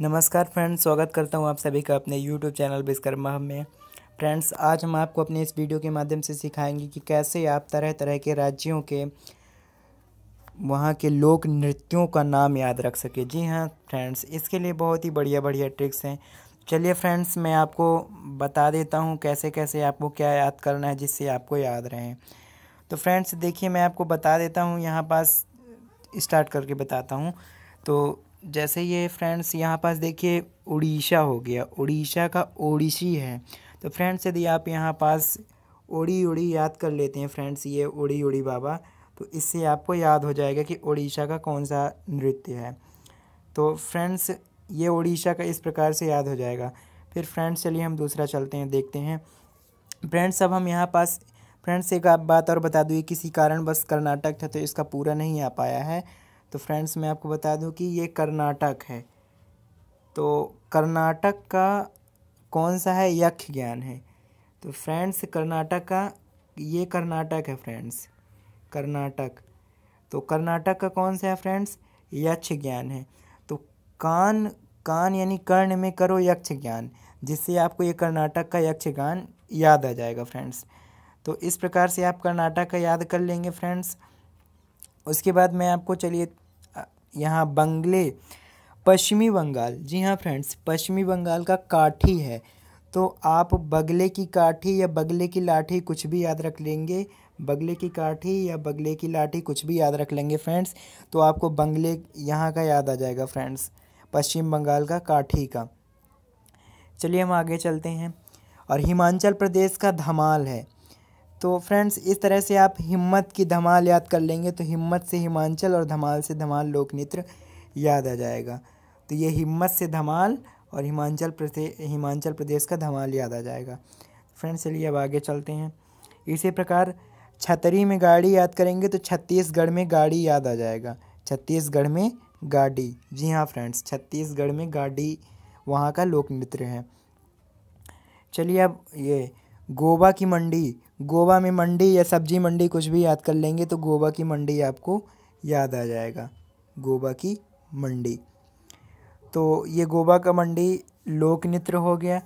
नमस्कार फ्रेंड्स स्वागत करता हूँ आप सभी का अपने यूट्यूब चैनल विश्वकर्मा में फ्रेंड्स आज हम आपको अपने इस वीडियो के माध्यम से सिखाएंगे कि कैसे आप तरह तरह के राज्यों के वहाँ के लोक नृत्यों का नाम याद रख सके जी हाँ फ्रेंड्स इसके लिए बहुत ही बढ़िया बढ़िया ट्रिक्स हैं चलिए फ्रेंड्स मैं आपको बता देता हूँ कैसे कैसे आपको क्या याद करना है जिससे आपको याद रहें तो फ्रेंड्स देखिए मैं आपको बता देता हूँ यहाँ पास स्टार्ट करके बताता हूँ तो जैसे ये फ्रेंड्स यहाँ पास देखिए उड़ीसा हो गया उड़ीसा का ओडिशी है तो फ्रेंड्स यदि आप यहाँ पास ओड़ी ओड़ी याद कर लेते हैं फ्रेंड्स ये ओड़ी ओड़ी बाबा तो इससे आपको याद हो जाएगा कि उड़ीसा का कौन सा नृत्य है तो फ्रेंड्स ये उड़ीसा का इस प्रकार से याद हो जाएगा फिर फ्रेंड्स चलिए हम दूसरा चलते हैं देखते हैं फ्रेंड्स अब हम यहाँ पास फ्रेंड्स एक आप बात और बता दूँ किसी कारणवश कर्नाटक था तो इसका पूरा नहीं आ पाया है तो फ्रेंड्स मैं आपको बता दूं कि ये कर्नाटक है तो कर्नाटक का कौन सा है यक्ष ज्ञान है तो फ्रेंड्स कर्नाटक का ये कर्नाटक है फ्रेंड्स कर्नाटक तो कर्नाटक का कौन सा है फ्रेंड्स यक्ष ज्ञान है तो कान कान यानी कर्ण में करो यक्ष ज्ञान जिससे आपको ये कर्नाटक का यक्ष ज्ञान याद आ जाएगा फ्रेंड्स तो इस प्रकार से आप कर्नाटक का याद कर लेंगे फ्रेंड्स उसके बाद मैं आपको चलिए यहाँ बंगले पश्चिमी बंगाल जी हाँ फ्रेंड्स पश्चिमी बंगाल का काठी है तो आप बगले की काठी या बगले की लाठी कुछ भी याद रख लेंगे बगले की काठी या बगले की लाठी कुछ भी याद रख लेंगे फ्रेंड्स तो आपको बंगले यहाँ का याद आ जाएगा फ्रेंड्स पश्चिम बंगाल का काठी का चलिए हम आगे चलते हैं और हिमाचल प्रदेश का धमाल है तो फ्रेंड्स इस तरह से आप हिम्मत की धमाल याद कर लेंगे तो हिम्मत से हिमांचल और धमाल से धमाल लोक नृत्य याद आ जाएगा तो ये हिम्मत से धमाल और हिमाचल प्रदेश हिमाचल प्रदेश का धमाल याद आ जाएगा फ्रेंड्स चलिए अब आगे चलते हैं इसी प्रकार छतरी में गाड़ी याद करेंगे तो छत्तीसगढ़ में गाड़ी याद आ जाएगा छत्तीसगढ़ में गाड़ी जी हाँ फ्रेंड्स छत्तीसगढ़ में गाड़ी वहाँ का लोक नृत्य है चलिए अब ये गोवा की मंडी गोवा में मंडी या सब्जी मंडी कुछ भी याद कर लेंगे तो गोवा की मंडी आपको याद आ जाएगा गोवा की मंडी तो ये गोवा का मंडी लोक नृत्य हो गया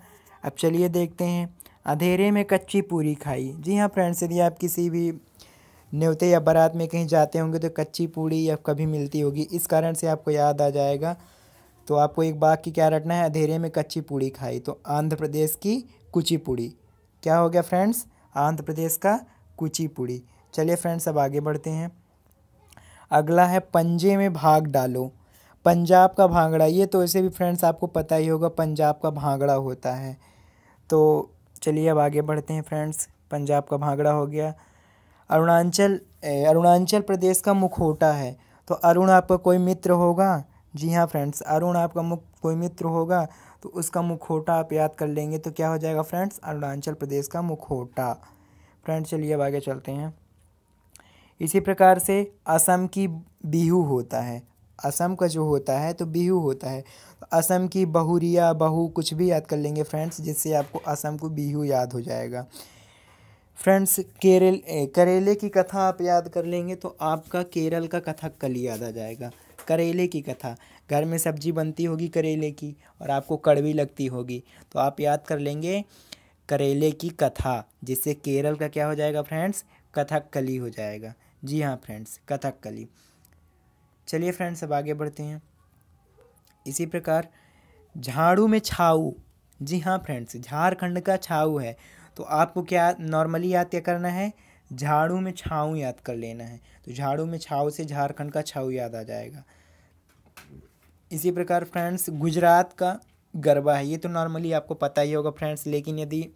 अब चलिए देखते हैं अंधेरे में कच्ची पूरी खाई जी हाँ फ्रेंड्स यदि आप किसी भी न्योते या बारात में कहीं जाते होंगे तो कच्ची पूरी या कभी मिलती होगी इस कारण से आपको याद आ जाएगा तो आपको एक बाग की क्या रटना है अंधेरे में कच्ची पूड़ी खाई तो आंध्र प्रदेश की कुची पूड़ी क्या हो गया फ्रेंड्स आंध्र प्रदेश का कुचिपुड़ी चलिए फ्रेंड्स अब आगे बढ़ते हैं अगला है पंजे में भाग डालो पंजाब का भांगड़ा ये तो ऐसे भी फ्रेंड्स आपको पता ही होगा पंजाब का भांगड़ा होता है तो चलिए अब आगे बढ़ते हैं फ्रेंड्स पंजाब का भांगड़ा हो गया अरुणाचल अरुणाचल प्रदेश का मुखोटा है तो अरुण आपका कोई मित्र होगा जी हाँ फ्रेंड्स अरुण आपका मुख कोई मित्र होगा तो उसका मुखोटा आप याद कर लेंगे तो क्या हो जाएगा फ्रेंड्स अरुणाचल प्रदेश का मुखोटा फ्रेंड्स चलिए अब आगे चलते हैं इसी प्रकार से असम की बिहू होता है असम का जो होता है तो बिहू होता है तो असम की बहुरिया बहू कुछ भी याद कर लेंगे फ्रेंड्स जिससे आपको असम को बिहू याद हो जाएगा फ्रेंड्स केरल करेले की कथा आप याद कर लेंगे तो आपका केरल का कथक कली याद आ जाएगा करेले की कथा घर में सब्जी बनती होगी करेले की और आपको कड़वी लगती होगी तो आप याद कर लेंगे करेले की कथा जिससे केरल का क्या हो जाएगा फ्रेंड्स कथक कली हो जाएगा जी हाँ फ्रेंड्स कथक कली चलिए फ्रेंड्स अब आगे बढ़ते हैं इसी प्रकार झाड़ू में छाऊ जी हाँ फ्रेंड्स झारखंड का छाऊ है तो आपको क्या नॉर्मली याद क्या करना है झाड़ू में छाऊ याद कर लेना है तो झाड़ू में छाऊ से झारखंड का छाऊ याद आ जाएगा इसी प्रकार फ्रेंड्स गुजरात का गरबा है ये तो नॉर्मली आपको पता ही होगा फ्रेंड्स लेकिन यदि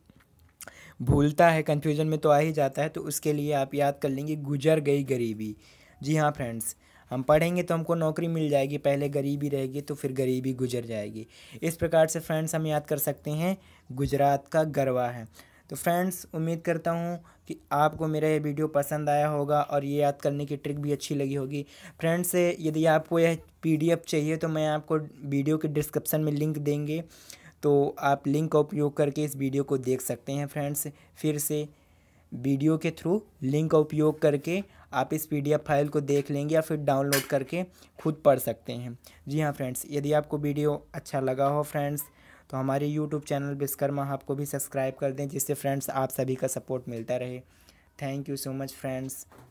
भूलता है कन्फ्यूजन में तो आ ही जाता है तो उसके लिए आप याद कर लेंगे गुजर गई गरीबी जी हाँ फ्रेंड्स हम पढ़ेंगे तो हमको नौकरी मिल जाएगी पहले गरीबी रहेगी तो फिर गरीबी गुजर जाएगी इस प्रकार से फ्रेंड्स हम याद कर सकते हैं गुजरात का गरबा है तो फ्रेंड्स उम्मीद करता हूँ कि आपको मेरा ये वीडियो पसंद आया होगा और ये याद करने की ट्रिक भी अच्छी लगी होगी फ्रेंड्स यदि आपको यह पीडीएफ चाहिए तो मैं आपको वीडियो के डिस्क्रिप्शन में लिंक देंगे तो आप लिंक का उपयोग करके इस वीडियो को देख सकते हैं फ्रेंड्स फिर से वीडियो के थ्रू लिंक का उपयोग करके आप इस पी फाइल को देख लेंगे या फिर डाउनलोड करके खुद पढ़ सकते हैं जी हाँ फ्रेंड्स यदि आपको वीडियो अच्छा लगा हो फ्रेंड्स तो हमारे यूट्यूब चैनल विश्वकर्मा आपको भी सब्सक्राइब कर दें जिससे फ्रेंड्स आप सभी का सपोर्ट मिलता रहे thank you so much friends